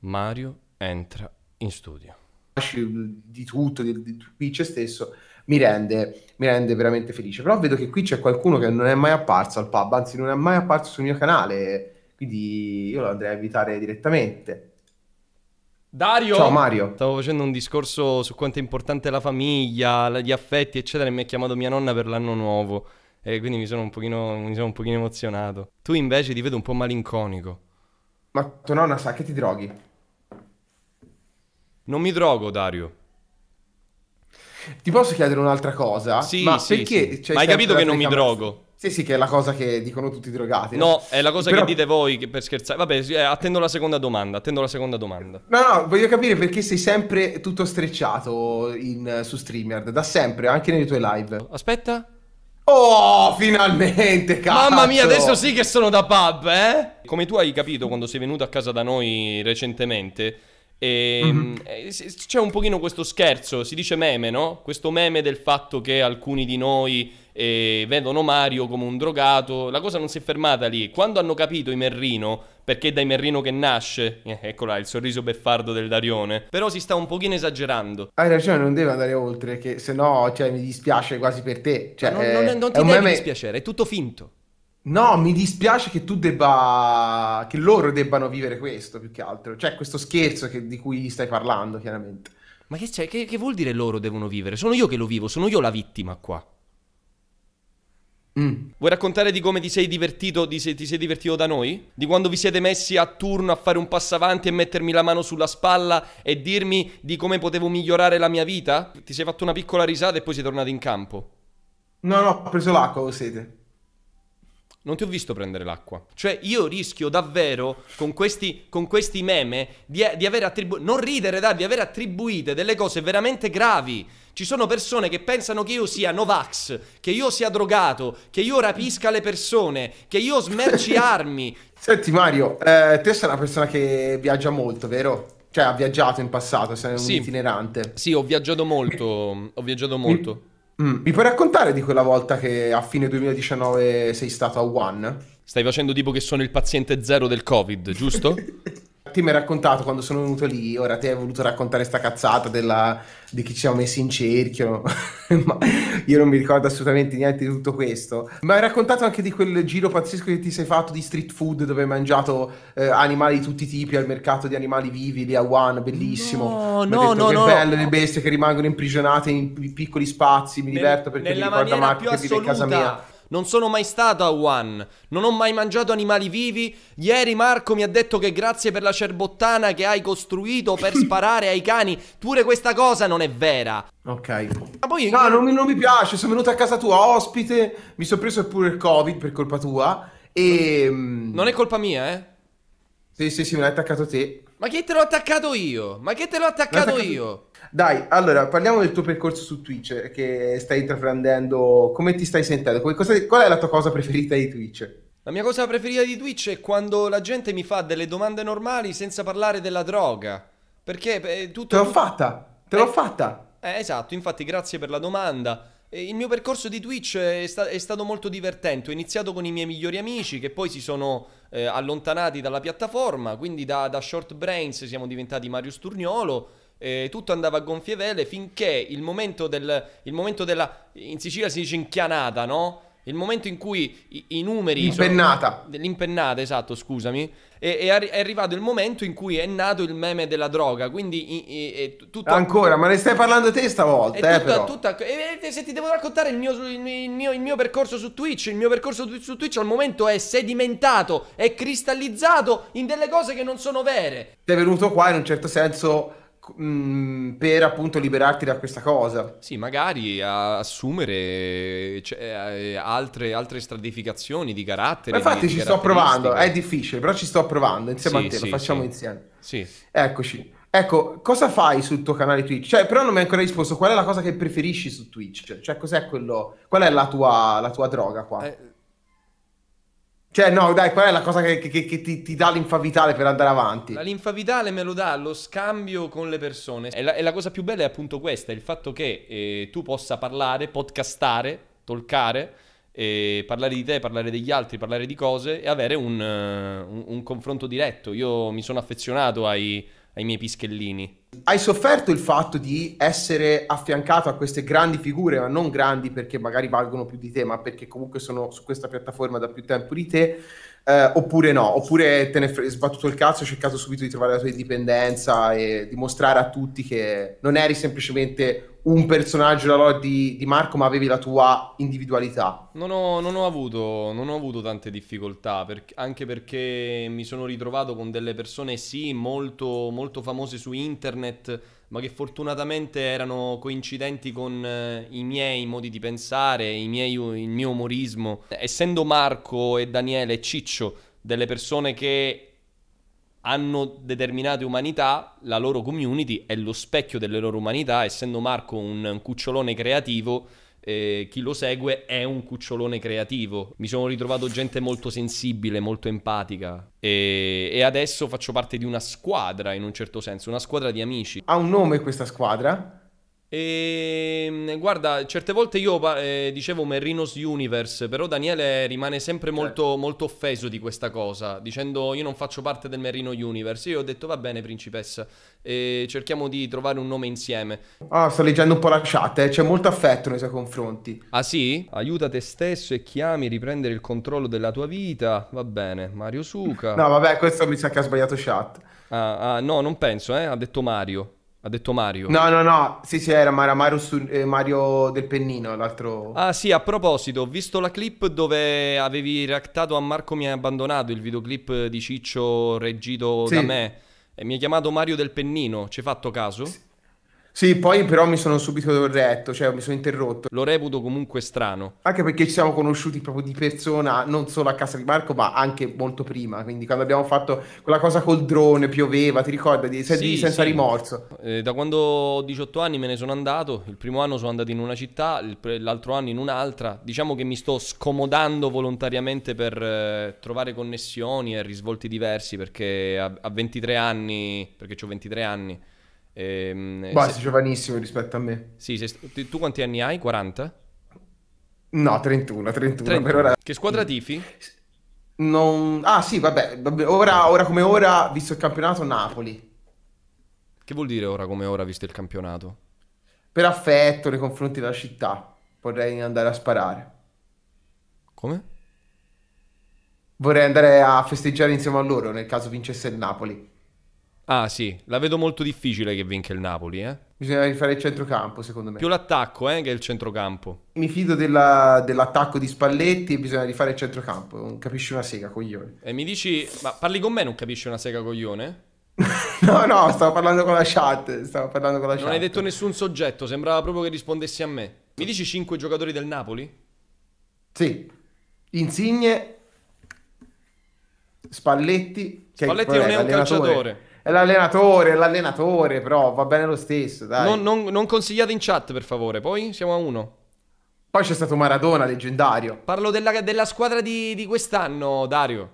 Mario entra in studio. Di tutto, di, di Twitch stesso, mi rende, mi rende, veramente felice. Però vedo che qui c'è qualcuno che non è mai apparso al pub, anzi non è mai apparso sul mio canale, quindi io lo andrei a invitare direttamente. Dario! Ciao Mario! Stavo facendo un discorso su quanto è importante la famiglia, gli affetti, eccetera, e mi ha chiamato mia nonna per l'anno nuovo. E quindi mi sono un pochino, mi sono un pochino emozionato. Tu invece ti vedo un po' malinconico. Ma tua nonna sa che ti droghi? Non mi drogo, Dario. Ti posso chiedere un'altra cosa? Sì, ma sì, perché? Sì. Cioè, ma hai capito che non mi drogo? Sì, sì, che è la cosa che dicono tutti i drogati. No, no è la cosa Però... che dite voi che per scherzare. Vabbè, eh, attendo la seconda domanda, attendo la seconda domanda. No, no, voglio capire perché sei sempre tutto strecciato in, su streamer, da sempre, anche nelle tue live. Aspetta. Oh, finalmente, cazzo! Mamma mia, adesso sì che sono da pub, eh? Come tu hai capito quando sei venuto a casa da noi recentemente, e, ehm, mm-hmm. Eh, c'è un pochino questo scherzo, si dice meme, no? Questo meme del fatto che alcuni di noi eh, vedono Mario come un drogato. La cosa non si è fermata lì. Quando hanno capito i Merrino, perché è dai Merrino che nasce, eh, ecco il sorriso beffardo del Darione, però si sta un pochino esagerando. Hai ragione, non deve andare oltre, che se no cioè, mi dispiace quasi per te. Cioè, non, non, non, eh, ti devi meme... dispiacere, è tutto finto. No, mi dispiace che tu debba. che loro debbano vivere questo più che altro. Cioè, questo scherzo che, di cui stai parlando, chiaramente. Ma che, c'è? Che, che vuol dire loro devono vivere? Sono io che lo vivo, sono io la vittima qua. Mm. Vuoi raccontare di come ti sei divertito? Di se, ti sei divertito da noi? Di quando vi siete messi a turno a fare un passo avanti e mettermi la mano sulla spalla e dirmi di come potevo migliorare la mia vita? Ti sei fatto una piccola risata e poi sei tornato in campo. No, no, ho preso l'acqua, lo siete. Non ti ho visto prendere l'acqua. Cioè, io rischio davvero con questi, con questi meme di, di aver attribuito. Non ridere, dai, di aver attribuite delle cose veramente gravi. Ci sono persone che pensano che io sia Novax, che io sia drogato, che io rapisca le persone, che io smerci armi. Senti, Mario, eh, te sei una persona che viaggia molto, vero? Cioè, ha viaggiato in passato, sei un sì. itinerante. Sì, ho viaggiato molto. Ho viaggiato molto. Mm. Mi puoi raccontare di quella volta che a fine 2019 sei stato a One? Stai facendo tipo che sono il paziente zero del Covid, giusto? Ti mi hai raccontato quando sono venuto lì, ora ti hai voluto raccontare sta cazzata della, di chi ci siamo messi in cerchio, ma io non mi ricordo assolutamente niente di tutto questo. Ma hai raccontato anche di quel giro pazzesco che ti sei fatto di street food dove hai mangiato eh, animali di tutti i tipi al mercato di animali vivi lì a Wuhan, bellissimo. No, no, detto, no, che no. belle le bestie che rimangono imprigionate in piccoli spazi, mi diverto perché mi ricorda Marco che vive in casa mia non sono mai stato a One. Non ho mai mangiato animali vivi. Ieri Marco mi ha detto che grazie per la cerbottana che hai costruito per sparare ai cani. Pure questa cosa non è vera. Ok. Ma poi... No, non mi, non mi piace. Sono venuto a casa tua ospite. Mi sono preso pure il covid per colpa tua. E... Non è mm, colpa mia, eh? Sì, sì, sì, me l'hai attaccato te. Ma che te l'ho attaccato io? Ma che te l'ho attaccato, attaccato io? Dai, allora, parliamo del tuo percorso su Twitch che stai intraprendendo. Come ti stai sentendo? Cosa, qual è la tua cosa preferita di Twitch? La mia cosa preferita di Twitch è quando la gente mi fa delle domande normali senza parlare della droga. Perché eh, tutto... Te l'ho fatta! Te l'ho eh. fatta! Eh, esatto, infatti grazie per la domanda. Eh, il mio percorso di Twitch è, sta- è, stato molto divertente. Ho iniziato con i miei migliori amici che poi si sono eh, allontanati dalla piattaforma. Quindi da, da Short Brains siamo diventati Mario Sturniolo. Eh, tutto andava a gonfie vele finché il momento, del, il momento della. In Sicilia si dice inchianata, no? Il momento in cui i, i numeri... L'impennata. Sono, l'impennata, esatto, scusami. E, e è arrivato il momento in cui è nato il meme della droga, quindi è, è tutto... Ancora, ma ne stai parlando te stavolta, è eh, tutta, tutta, e, se ti devo raccontare il mio, il, mio, il mio, percorso su Twitch, il mio percorso su Twitch al momento è sedimentato, è cristallizzato in delle cose che non sono vere. Sei venuto qua in un certo senso Mm, per appunto liberarti da questa cosa. Sì, magari assumere cioè, eh, altre, altre, stratificazioni di carattere. Ma infatti ci sto provando, è difficile, però ci sto provando insieme sì, a te, sì, lo facciamo sì. insieme. Sì. Eccoci. Ecco, cosa fai sul tuo canale Twitch? Cioè, però non mi hai ancora risposto, qual è la cosa che preferisci su Twitch? Cioè, cioè cos'è quello, qual è la tua, la tua droga qua? Eh, cioè, no, dai, qual è la cosa che, che, che ti, ti, dà linfa vitale per andare avanti? La linfa vitale me lo dà lo scambio con le persone. E la, e la cosa più bella è appunto questa: il fatto che eh, tu possa parlare, podcastare, tolcare, eh, parlare di te, parlare degli altri, parlare di cose e avere un, uh, un, un confronto diretto. Io mi sono affezionato ai ai miei pischellini. Hai sofferto il fatto di essere affiancato a queste grandi figure, ma non grandi perché magari valgono più di te, ma perché comunque sono su questa piattaforma da più tempo di te, eh, oppure no? Oppure te ne hai sbattuto il cazzo, e cercato subito di trovare la tua indipendenza e dimostrare a tutti che non eri semplicemente un personaggio, la lore di, di, Marco, ma avevi la tua individualità. Non ho, non ho, avuto, non ho avuto, tante difficoltà, per, anche perché mi sono ritrovato con delle persone, sì, molto, molto famose su internet, ma che fortunatamente erano coincidenti con eh, i miei modi di pensare, miei, il mio umorismo. Essendo Marco e Daniele Ciccio delle persone che hanno determinate umanità, la loro community è lo specchio delle loro umanità, essendo Marco un cucciolone creativo, eh, chi lo segue è un cucciolone creativo. Mi sono ritrovato gente molto sensibile, molto empatica e, e, adesso faccio parte di una squadra in un certo senso, una squadra di amici. Ha un nome questa squadra? E ehm, guarda, certe volte io eh, dicevo Merinos Universe, però Daniele rimane sempre certo. molto, molto, offeso di questa cosa, dicendo io non faccio parte del Merrino Universe. Io ho detto va bene, principessa, e cerchiamo di trovare un nome insieme. Ah, sto leggendo un po' la chat, eh. c'è molto affetto nei suoi confronti. Ah sì? Aiuta te stesso e chiami a riprendere il controllo della tua vita. Va bene, Mario Suka. no, vabbè, questo mi sa che ha sbagliato chat. Ah, ah no, non penso, eh. ha detto Mario. Ha detto Mario. No, no, no. Sì, sì, era Mario, su, eh, Mario del Pennino, l'altro. Ah, sì, a proposito, ho visto la clip dove avevi reactato a Marco mi ha abbandonato, il videoclip di Ciccio reggito sì. da me. E mi ha chiamato Mario del Pennino. Ci hai fatto caso? Sì. Sì, poi però mi sono subito retto, cioè mi sono interrotto. Lo reputo comunque strano. Anche perché ci siamo conosciuti proprio di persona, non solo a casa di Marco, ma anche molto prima. Quindi quando abbiamo fatto quella cosa col drone, pioveva, ti ricorda? Sei sì, senza sì. rimorso. Eh, da quando ho 18 anni me ne sono andato. Il primo anno sono andato in una città, l'altro anno in un'altra. Diciamo che mi sto scomodando volontariamente per eh, trovare connessioni e risvolti diversi perché a, a 23 anni, perché ho 23 anni Ehm, Basta, se... giovanissimo rispetto a me. Sì, se... tu quanti anni hai? 40? No, 31, 31, 31. per ora. Che squadra tifi? Non... Ah sì, vabbè, vabbè. Ora, ora, come ora, visto il campionato, Napoli. Che vuol dire ora come ora, visto il campionato? Per affetto nei confronti della città, vorrei andare a sparare. Come? Vorrei andare a festeggiare insieme a loro nel caso vincesse il Napoli. Ah sì, la vedo molto difficile che vinca il Napoli, eh. Bisogna rifare il centrocampo, secondo me. Più l'attacco, eh, che il centrocampo. Mi fido della, dell'attacco di Spalletti e bisogna rifare il centrocampo. Non capisci una sega, coglione. E mi dici... Ma parli con me non capisci una sega, coglione? no, no, stavo parlando con la chat. Stavo parlando con la non chat. Non hai detto nessun soggetto, sembrava proprio che rispondessi a me. Mi dici 5 giocatori del Napoli? Sì. Insigne, Spalletti... Spalletti non è, è un calciatore. È l'allenatore, è l'allenatore, però va bene lo stesso. Non, non, non, consigliate in chat, per favore. Poi siamo a uno. Poi c'è stato Maradona, leggendario. Parlo della, della squadra di, di, quest'anno, Dario.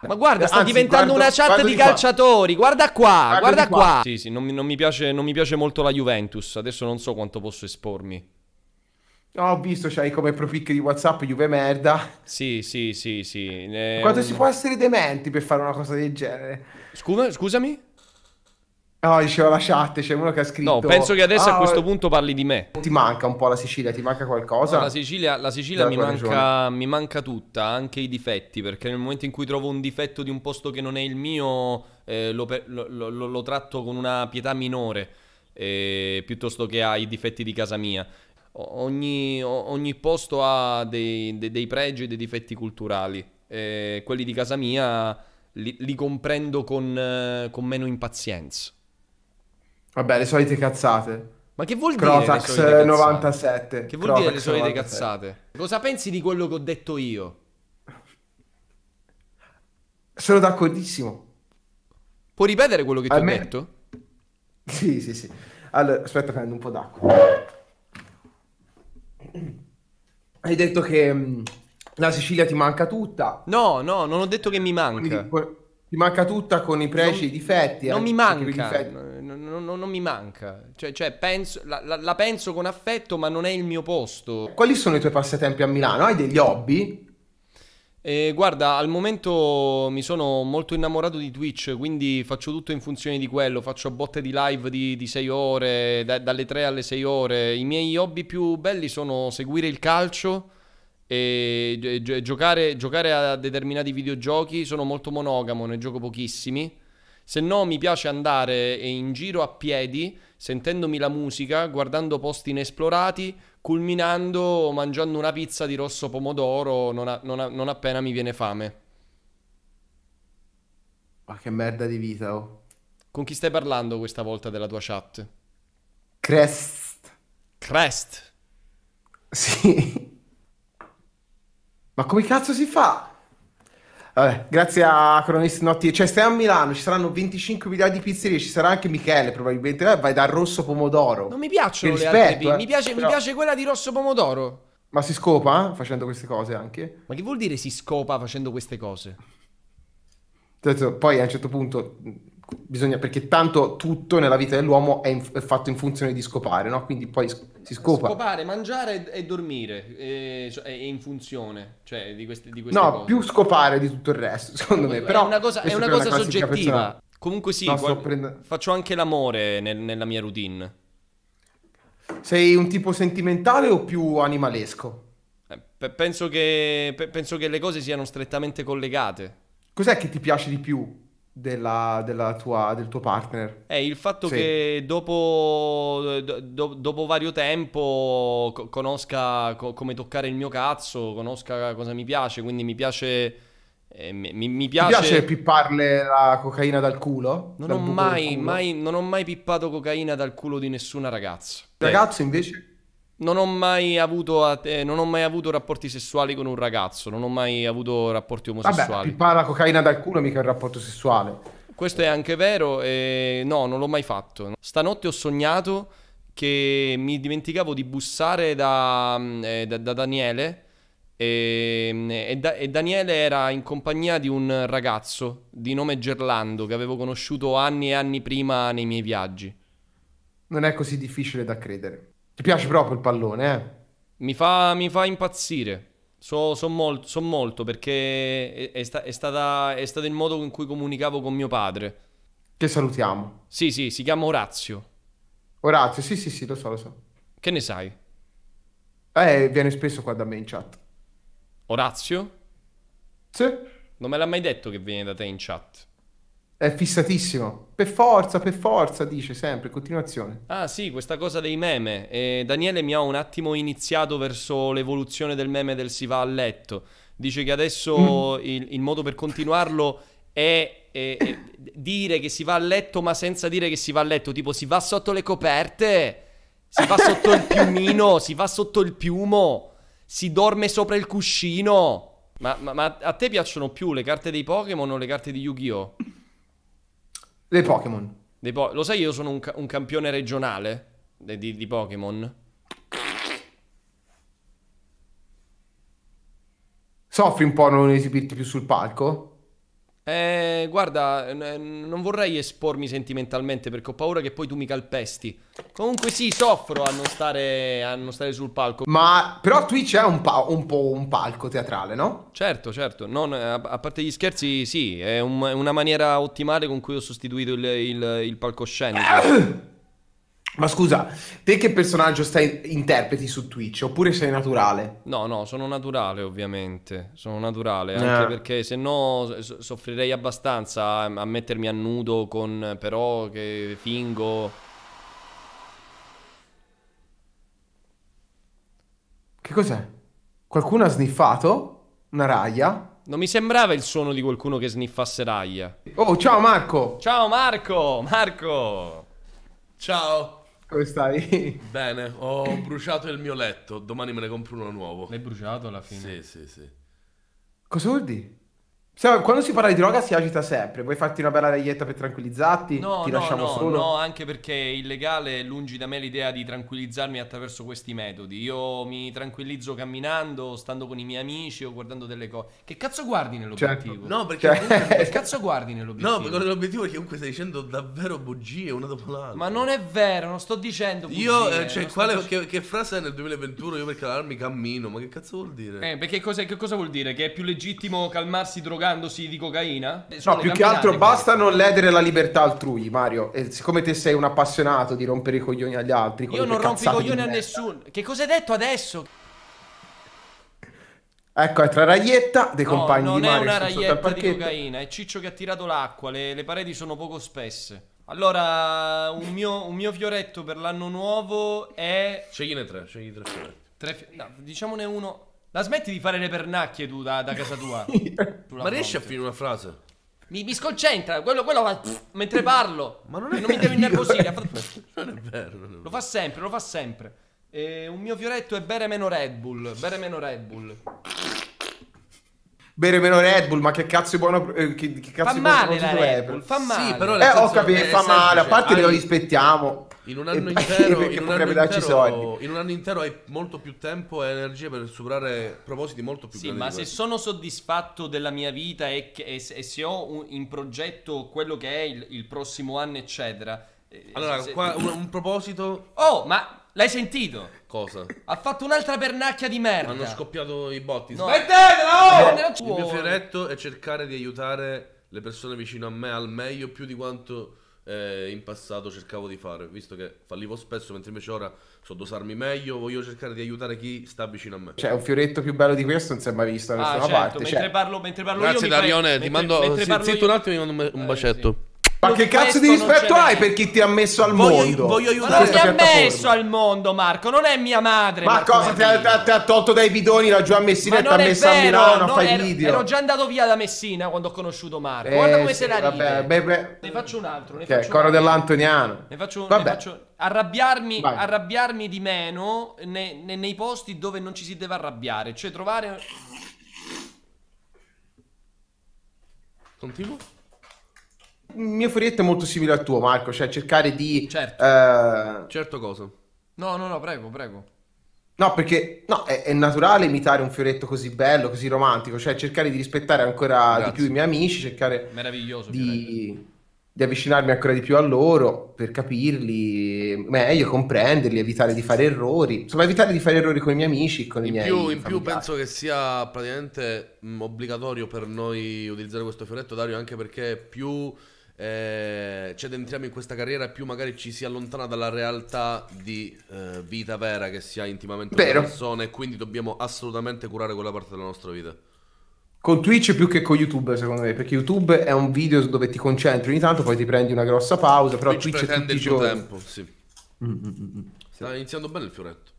Ma eh, guarda, sta Anzi, diventando guardo, una chat di, di calciatori. Qua. Guarda qua, guarda, guarda qua. qua. Sì, sì, non, non, mi piace, non mi piace molto la Juventus. Adesso non so quanto posso espormi. Oh, ho visto, c'hai come propicchi di WhatsApp Juve merda. Sì, sì, sì, sì. Ne... Quanto si può essere dementi per fare una cosa del genere? Scusa, scusami? No, oh, dicevo la chat, c'è uno che ha scritto... No, penso che adesso ah, a questo eh. punto parli di me. Ti manca un po' la Sicilia, ti manca qualcosa? No, la Sicilia, la Sicilia mi, manca, mi, manca, tutta, anche i difetti, perché nel momento in cui trovo un difetto di un posto che non è il mio, eh, lo, lo, lo, lo tratto con una pietà minore. Eh, piuttosto che ai difetti di casa mia ogni, ogni posto ha dei, dei, dei, pregi e dei difetti culturali. E quelli di casa mia li, li comprendo con, con, meno impazienza. Vabbè, le solite cazzate. Ma che vuol Crotax dire? Crotax 97. Che vuol Crotax dire le solite 97. cazzate? Cosa pensi di quello che ho detto io? Sono d'accordissimo. Puoi ripetere quello che ti Almeno... ho detto? Sì, sì, sì. Allora, aspetta, prendo un po' d'acqua hai detto che mm, la Sicilia ti manca tutta. No, no, non ho detto che mi manca. Quindi, ti manca tutta con i pregi e i difetti. Non eh, mi manca, non, non, non, mi manca. Cioè, cioè penso, la, la, la penso con affetto, ma non è il mio posto. Quali sono i tuoi passatempi a Milano? Hai degli hobby? Eh, guarda, al momento mi sono molto innamorato di Twitch, quindi faccio tutto in funzione di quello, faccio botte di live di, di 6 ore, da, dalle 3 alle 6 ore. I miei hobby più belli sono seguire il calcio e, e, e giocare, giocare a determinati videogiochi, sono molto monogamo, ne gioco pochissimi. Se no mi piace andare in giro a piedi, sentendomi la musica, guardando posti inesplorati, culminando mangiando una pizza di rosso pomodoro non, a, non, a, non appena mi viene fame. Ma che merda di vita, oh. Con chi stai parlando questa volta della tua chat? Crest. Crest? Sì. Ma come cazzo si fa? Vabbè, grazie a Cronisti Notti. Cioè, stai a Milano, ci saranno 25 miliardi di pizzerie, ci sarà anche Michele probabilmente. Eh, vai da Rosso Pomodoro. Non mi piacciono rispetto, le altre eh? mi, piace, Però... mi piace quella di Rosso Pomodoro. Ma si scopa eh, facendo queste cose anche? Ma che vuol dire si scopa facendo queste cose? Poi a un certo punto bisogna, perché tanto tutto nella vita dell'uomo è, in, è fatto in funzione di scopare, no? Quindi poi si scopa. Scopare, mangiare e, dormire e, cioè, è in funzione cioè, di queste, di queste no, cose. più scopare di tutto il resto, secondo me. Però è una cosa, è una cosa una soggettiva. Personale. Comunque sì, no, guarda, prendendo... faccio anche l'amore nel, nella mia routine. Sei un tipo sentimentale o più animalesco? Eh, penso, che, penso che le cose siano strettamente collegate. Cos'è che ti piace di più? della, della tua, del tuo partner. È eh, il fatto sì. che dopo, do, dopo, vario tempo conosca co- come toccare il mio cazzo, conosca cosa mi piace, quindi mi piace... Eh, mi, mi, piace... Ti piace pipparle la cocaina dal culo? Non, dal ho mai, culo? mai, non ho mai pippato cocaina dal culo di nessuna ragazza. Ragazzo invece? non ho, mai avuto, eh, non ho mai avuto rapporti sessuali con un ragazzo, non ho mai avuto rapporti omosessuali. Vabbè, pippare la cocaina dal culo mica è un rapporto sessuale. Questo è anche vero e no, non l'ho mai fatto. Stanotte ho sognato che mi dimenticavo di bussare da, mm, eh, da, da Daniele e, mm, e, da, e, Daniele era in compagnia di un ragazzo di nome Gerlando che avevo conosciuto anni e anni prima nei miei viaggi. Non è così difficile da credere. Ti piace proprio il pallone, eh? Mi fa, mi fa impazzire. So, so, molto, so, molto, perché è, è, sta, è, stata, è stato il modo in cui comunicavo con mio padre. Che salutiamo. Sì, sì, si chiama Orazio. Orazio, sì, sì, sì, lo so, lo so. Che ne sai? Eh, viene spesso qua da me in chat. Orazio? Sì. Non me l'ha mai detto che viene da te in chat. È fissatissimo. Per forza, per forza, dice sempre, continuazione. Ah sì, questa cosa dei meme. Eh, Daniele mi ha un attimo iniziato verso l'evoluzione del meme del si va a letto. Dice che adesso mm. il, il, modo per continuarlo è, è, è, dire che si va a letto ma senza dire che si va a letto. Tipo si va sotto le coperte, si va sotto il piumino, si va sotto il piumo, si dorme sopra il cuscino. Ma, ma, ma a te piacciono più le carte dei Pokémon o le carte di Yu-Gi-Oh? Dei Pokémon. Po- lo sai, io sono un, ca- un campione regionale di, di, di Pokémon. Soffri un po' a non esibirti più sul palco? Eh, guarda, non vorrei espormi sentimentalmente perché ho paura che poi tu mi calpesti. Comunque sì, soffro a non stare, a non stare sul palco. Ma però qui c'è un, pa un, po' un palco teatrale, no? Certo, certo. Non, a, a, parte gli scherzi, sì, è, un, una maniera ottimale con cui ho sostituito il, il, il palcoscenico. Ma scusa, te che personaggio stai interpreti su Twitch? Oppure sei naturale? No, no, sono naturale ovviamente, sono naturale, anche eh. perché se no soffrirei abbastanza a mettermi a nudo con però che fingo. Che cos'è? Qualcuno ha sniffato una raia? Non mi sembrava il suono di qualcuno che sniffasse raia. Oh, ciao Marco! Ciao Marco! Marco! Ciao! Come stai? Bene, ho bruciato il mio letto, domani me ne compro uno nuovo. L'hai bruciato alla fine? Sì, sì, sì. Cosa vuol dire? Cioè, quando si parla di droga si agita sempre. Vuoi farti una bella reietta per tranquillizzarti? No, ti no, lasciamo no, solo? No, anche perché è illegale, lungi da me l'idea di tranquillizzarmi attraverso questi metodi. Io mi tranquillizzo camminando, stando con i miei amici o guardando delle cose. Che cazzo guardi nell'obiettivo? Certo. No, perché... Cioè... Che cazzo guardi nell'obiettivo? No, perché l'obiettivo è che comunque stai dicendo davvero bugie una dopo l'altra. Ma non è vero, non sto dicendo bugie. Io, eh, cioè, quale, dic- che, che, frase è nel 2021 io per calmarmi cammino? Ma che cazzo vuol dire? Eh, perché cosa, che cosa vuol dire? Che è più legittimo calmarsi drogando drogandosi di cocaina? No, più che altro basta non ledere la libertà altrui, Mario. E siccome te sei un appassionato di rompere i coglioni agli altri, io non rompo i coglioni a nessuno. Che cosa hai detto adesso? Ecco, è tra Raglietta dei no, compagni di Mario. Non è una Raglietta di cocaina, è Ciccio che ha tirato l'acqua, le, le pareti sono poco spesse. Allora, un mio, un mio fioretto per l'anno nuovo è... Scegliene tre, scegli tre fioretti. Tre fi... no, diciamone uno... La smetti di fare le pernacchie tu da, da casa tua. Ma riesci a finire una frase? Mi, mi sconcentra, quello, quello fa mentre parlo. Ma non è e non mi devo innervosire. non è vero. Non è vero. Lo fa sempre, lo fa sempre. E un mio fioretto è bere meno Red Bull. Bere meno Red Bull. Bere meno Red Bull, ma che cazzo è buono. Eh, che, che cazzo fa male la Red Bull, fa male. Sì, però eh, ho capito, fa male. A parte che lo rispettiamo. In un anno, intero, in, un anno intero, in un anno intero, hai molto più tempo e energia per superare propositi molto più sì, grandi. Sì, ma se sono soddisfatto della mia vita e, e, e se ho un, in progetto quello che è il, il prossimo anno, eccetera. Eh, allora, se, qua un, un proposito. Oh, ma L'hai sentito? Cosa? Ha fatto un'altra pernacchia di merda. Hanno scoppiato i botti. No. Smettetela! No! Il mio fioretto è cercare di aiutare le persone vicino a me al meglio più di quanto eh, in passato cercavo di fare, visto che fallivo spesso, mentre invece ora so dosarmi meglio, voglio cercare di aiutare chi sta vicino a me. Cioè, un fioretto più bello di questo non si è mai visto da ah, nessuna ah, certo, parte. Mentre, cioè... parlo, mentre parlo Grazie, io, Darione, fai... ti mentre, mando mentre, mentre zitto io... un attimo, mi mando un, bacetto. Eh, sì. Ma che cazzo di rispetto hai per chi ti ha messo al mondo? Voglio aiutare. Ma non mi ha messo al mondo, Marco. Non è mia madre. Ma Marco, cosa ti ha, ti ha, tolto dai bidoni? L'ha già a Messina e ti ha messo vero, a Milano a fare ero, video. Ero già andato via da Messina quando ho conosciuto Marco. Eh, Guarda come sì, se la vabbè, beh, beh. Ne faccio un altro. Ne che okay, coro dell'Antoniano. Ne faccio un altro. Arrabbiarmi, arrabbiarmi, di meno ne, ne, nei posti dove non ci si deve arrabbiare. Cioè, trovare. Continuo? il mio furietto è molto simile al tuo, Marco, cioè cercare di... Certo, eh... certo cosa. No, no, no, prego, prego. No, perché no, è, è, naturale imitare un fioretto così bello, così romantico, cioè cercare di rispettare ancora Grazie. di più i miei amici, cercare di, di, avvicinarmi ancora di più a loro per capirli meglio, comprenderli, evitare di fare errori, insomma evitare di fare errori con i miei amici, con in i miei più, In più penso che sia praticamente mm, obbligatorio per noi utilizzare questo fioretto, Dario, anche perché più eh, cioè entriamo in questa carriera più magari ci si allontana dalla realtà di eh, vita vera che si ha intimamente Vero. con le persone e quindi dobbiamo assolutamente curare quella parte della nostra vita. Con Twitch più che con YouTube, secondo me, perché YouTube è un video dove ti concentri ogni tanto, poi ti prendi una grossa pausa, però Twitch, Twitch pretende è tutti il tuo tempo, sì. Mm, mm, mm, mm Sta iniziando bene il fioretto.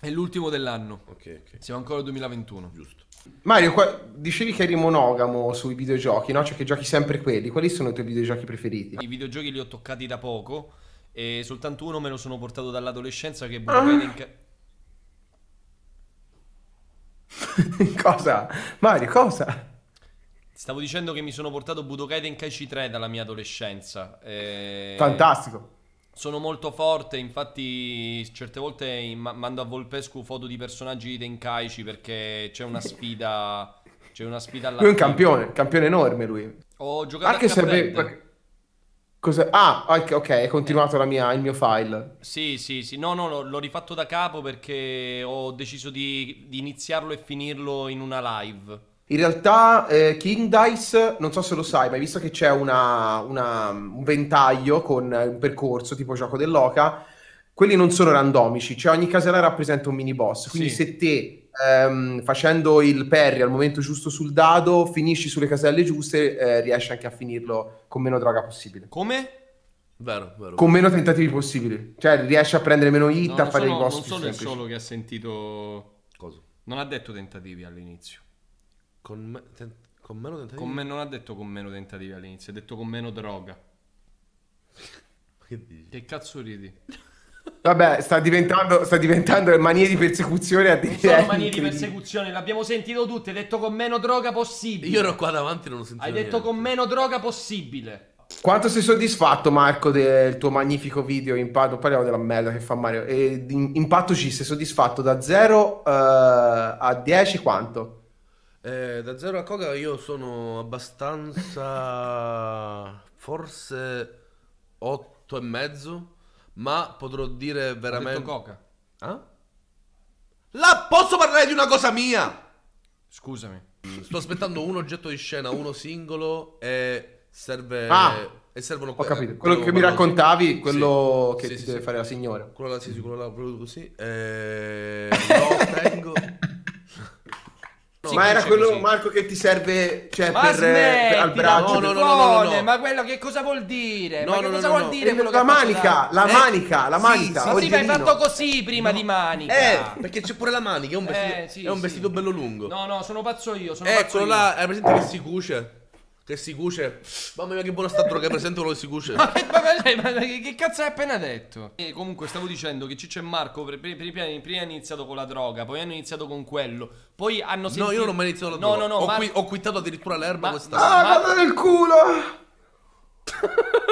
È l'ultimo dell'anno. Ok, ok. Siamo ancora al 2021. Giusto. Mario, qua, dicevi che eri monogamo sui videogiochi, no? Cioè che giochi sempre quelli. Quali sono i tuoi videogiochi preferiti? I videogiochi li ho toccati da poco e soltanto uno me lo sono portato dall'adolescenza che è Budokai ah. Tenka... cosa? Mario, cosa? Stavo dicendo che mi sono portato Budokai Tenkaichi 3 dalla mia adolescenza. E... Eh, Fantastico sono molto forte, infatti certe volte mando a Volpescu foto di personaggi di Tenkaichi perché c'è una sfida, c'è una sfida alla Lui è un campione, campione enorme lui. Ho giocato Anche a se be... Ah, ok, ok, è continuato eh. mia, il mio file. Sì, sì, sì. No, no, l'ho rifatto da capo perché ho deciso di, di iniziarlo e finirlo in una live. In realtà eh, King Dice, non so se lo sai, ma hai visto che c'è una, una, un ventaglio con eh, un percorso tipo gioco dell'oca, quelli non sono randomici, cioè ogni casella rappresenta un mini boss, quindi sì. se te ehm, facendo il parry al momento giusto sul dado finisci sulle caselle giuste eh, riesci anche a finirlo con meno droga possibile. Come? Vero, vero. Con meno tentativi possibili, cioè riesci a prendere meno hit, no, a fare sono, i boss. Non sono il solo che ha sentito... Cosa? Non ha detto tentativi all'inizio. Con, me, ten, con meno tentativi? Con me, non ha detto con meno tentativi all'inizio, ha detto con meno droga. che dici? Che cazzo ridi? Vabbè, sta diventando, sta diventando manie di persecuzione a dire. manie di persecuzione, l'abbiamo sentito tutti. Hai detto con meno droga possibile. Io ero qua davanti e non ho sentito. Hai detto niente. con meno droga possibile. Quanto sei soddisfatto, Marco, del tuo magnifico video impatto? Parliamo della merda che fa Mario. E, impatto C, sei soddisfatto da 0 uh, eh, a 10 quanto? Eh, da zero a coca io sono abbastanza... forse 8 e mezzo, ma potrò dire veramente... Ho detto coca. Eh? La posso parlare di una cosa mia? Scusami. Sto aspettando un oggetto di scena, uno singolo e serve... Ah. E servono Ho capito. Quello, quello che mi raccontavi, sì. quello che sì, sì, deve fare la signora. Quello là, sì, sì, quello là, proprio così. Eh, lo tengo. Sì, ma era quello così. Marco che ti serve cioè, ma per, eh, smettila, per al braccio no, no, no, no, ma quello che cosa vuol dire no, ma no, cosa vuol dire eh, la manica, la, eh? manica, la manica la manica sì, sì, hai fatto così prima di manica eh perché c'è pure la manica è un vestito, eh, sì, è un vestito bello lungo no no sono pazzo io sono ecco pazzo là hai presente che si cuce che si cuce. Mamma mia, che buona sta droga, presente quello che si cuce. ma, che, ma, ma, che cazzo hai appena detto? E comunque stavo dicendo che Ciccio e Marco per, per, prima hanno iniziato con la droga, poi hanno iniziato con quello. Poi hanno sentito. No, io non ho mai iniziato la droga. No, no, no. Ho, Mar... qui, ho quittato addirittura l'erba ma, questa. Ah, ma... guarda nel culo!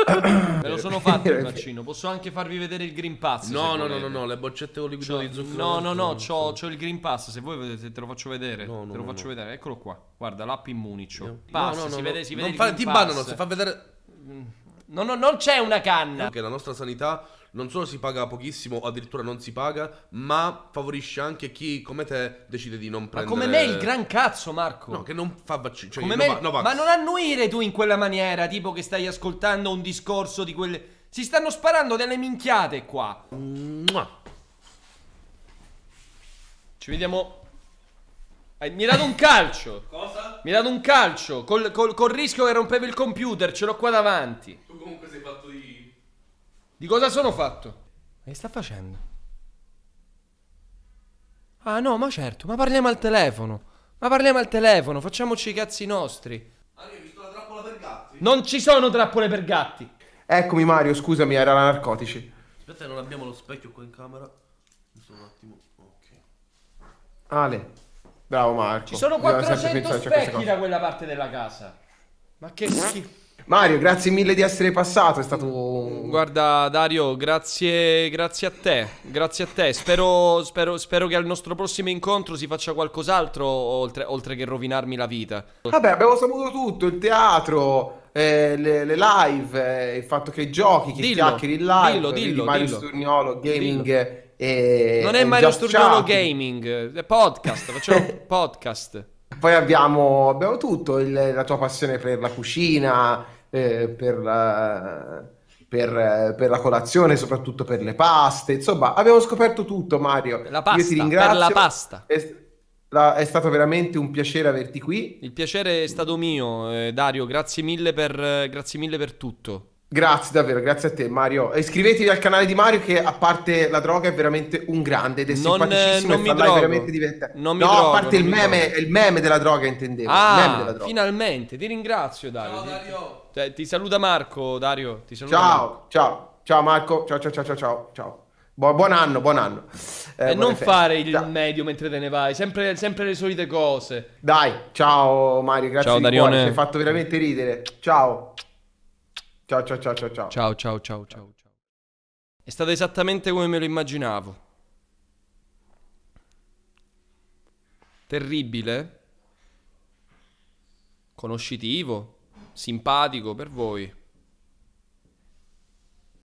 Me lo sono fatto il vaccino. Posso anche farvi vedere il Green Pass. No, no, no, no, no, le boccette con liquido di zucchero. No, no, no, c'ho, c'ho il Green Pass. Se vuoi vedete, te lo faccio vedere. No, no, te lo faccio vedere. Eccolo qua. Guarda, l'app immuniccio. Pass, no, no, si vede, si vede. Non il fa, ti bannano, si fa vedere. Mm. No, no, non c'è una canna. Che la nostra sanità non solo si paga pochissimo o addirittura non si paga, ma favorisce anche chi come te decide di non prendere... Ma come me il gran cazzo Marco! No, che non fa vaccino, cioè come me... No, no ma non annuire tu in quella maniera, tipo che stai ascoltando un discorso di quelle... Si stanno sparando delle minchiate qua! Mua. Ci vediamo... mi ha dato un calcio! Cosa? Mi ha dato un calcio! Col, col, col rischio che rompevi il computer, ce l'ho qua davanti! Tu comunque sei fatto di di cosa sono fatto? Che sta facendo? Ah no, ma certo, ma parliamo al telefono. Ma parliamo al telefono, facciamoci i cazzi nostri. Mario, ah, hai visto la trappola per gatti? Non ci sono trappole per gatti. Eccomi Mario, scusami, era la narcotici. Aspetta, non abbiamo lo specchio qua in camera. Giusto un attimo. Ok. Ale. Bravo Marco. Ci sono 400 specchi da quella parte della casa. Ma che schifo. Mario, grazie mille di essere passato, è stato... Guarda Dario, grazie, grazie a te, grazie a te, spero, spero, spero, che al nostro prossimo incontro si faccia qualcos'altro oltre, oltre, che rovinarmi la vita. Vabbè, abbiamo saputo tutto, il teatro, eh, le, le, live, eh, il fatto che giochi, che dillo, chiacchieri in live, dillo, dillo, Mario dillo. Sturniolo, gaming... Dillo. Eh, e, non è Mario Sturniolo Gaming, è podcast, facciamo un podcast. Poi abbiamo, abbiamo tutto, il, la tua passione per la cucina, eh, per, la, per, per, la, colazione, soprattutto per le paste. Insomma, abbiamo scoperto tutto, Mario. La pasta, Io ti ringrazio. Per la pasta. È, la, è stato veramente un piacere averti qui. Il piacere è stato mio, eh, Dario. Grazie mille per, grazie mille per tutto. Grazie davvero, grazie a te Mario. Iscrivetevi al canale di Mario che a parte la droga è veramente un grande ed è non, eh, simpaticissimo non e mi drogo. veramente diventa... Non mi no, drogo, a parte il meme, il meme, della droga intendevo. Ah, droga. finalmente, ti ringrazio Dario. Ciao Dario. Ti, cioè, ti saluta Marco, Dario. Ti saluta ciao, Marco. ciao, ciao Marco, ciao ciao ciao ciao ciao. ciao. Bu- buon anno, buon anno. Eh, e non fare il ciao. medio mentre te ne vai, sempre, sempre, le solite cose. Dai, ciao Mario, grazie ciao, di Darione. cuore, ci hai fatto veramente ridere. Ciao. Ciao ciao ciao ciao ciao. Ciao ciao ciao ciao ciao. È stato esattamente come me lo immaginavo. Terribile. Conoscitivo. Simpatico per voi.